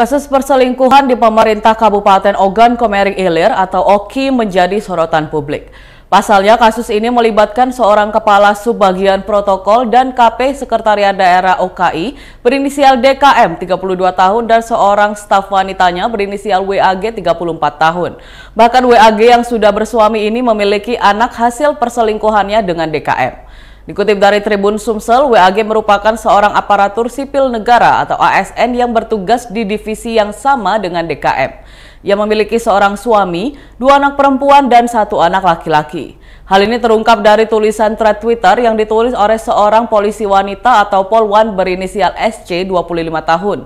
Kasus perselingkuhan di pemerintah Kabupaten Ogan Komering Ilir atau OKI menjadi sorotan publik. Pasalnya kasus ini melibatkan seorang kepala subbagian protokol dan KP Sekretariat Daerah OKI berinisial DKM 32 tahun dan seorang staf wanitanya berinisial WAG 34 tahun. Bahkan WAG yang sudah bersuami ini memiliki anak hasil perselingkuhannya dengan DKM. Dikutip dari Tribun Sumsel, WAG merupakan seorang aparatur sipil negara atau ASN yang bertugas di divisi yang sama dengan DKM. Ia memiliki seorang suami, dua anak perempuan, dan satu anak laki-laki. Hal ini terungkap dari tulisan thread Twitter yang ditulis oleh seorang polisi wanita atau Polwan berinisial SC 25 tahun.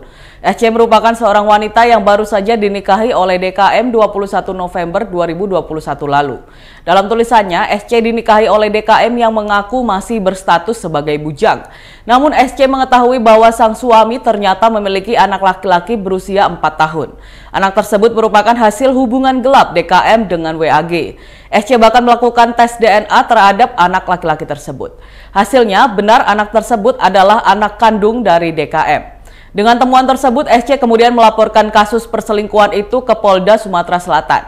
SC merupakan seorang wanita yang baru saja dinikahi oleh DKM 21 November 2021 lalu. Dalam tulisannya, SC dinikahi oleh DKM yang mengaku masih berstatus sebagai bujang. Namun SC mengetahui bahwa sang suami ternyata memiliki anak laki-laki berusia 4 tahun. Anak tersebut merupakan hasil hubungan gelap DKM dengan WAG. SC bahkan melakukan tes DNA terhadap anak laki-laki tersebut. Hasilnya, benar anak tersebut adalah anak kandung dari DKM. Dengan temuan tersebut, SC kemudian melaporkan kasus perselingkuhan itu ke Polda Sumatera Selatan.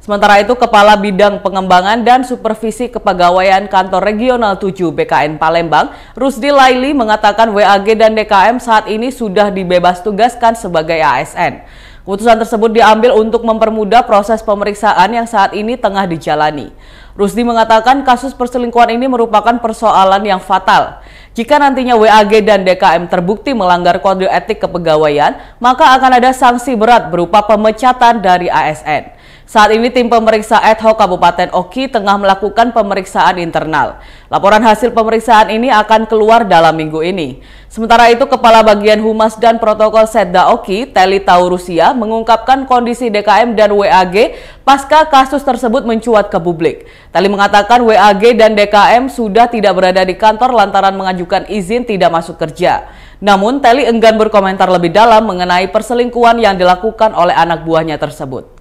Sementara itu, Kepala Bidang Pengembangan dan Supervisi Kepegawaian Kantor Regional 7 BKN Palembang, Rusdi Laili mengatakan WAG dan DKM saat ini sudah dibebas tugaskan sebagai ASN. Keputusan tersebut diambil untuk mempermudah proses pemeriksaan yang saat ini tengah dijalani. Rusdi mengatakan kasus perselingkuhan ini merupakan persoalan yang fatal. Jika nantinya WAG dan DKM terbukti melanggar kode etik kepegawaian, maka akan ada sanksi berat berupa pemecatan dari ASN. Saat ini tim pemeriksa ad hoc Kabupaten Oki tengah melakukan pemeriksaan internal. Laporan hasil pemeriksaan ini akan keluar dalam minggu ini. Sementara itu, Kepala Bagian Humas dan Protokol Setda Oki, Teli Taurusia, mengungkapkan kondisi DKM dan WAG pasca kasus tersebut mencuat ke publik. Teli mengatakan WAG dan DKM sudah tidak berada di kantor lantaran mengajukan izin tidak masuk kerja. Namun, Teli enggan berkomentar lebih dalam mengenai perselingkuhan yang dilakukan oleh anak buahnya tersebut.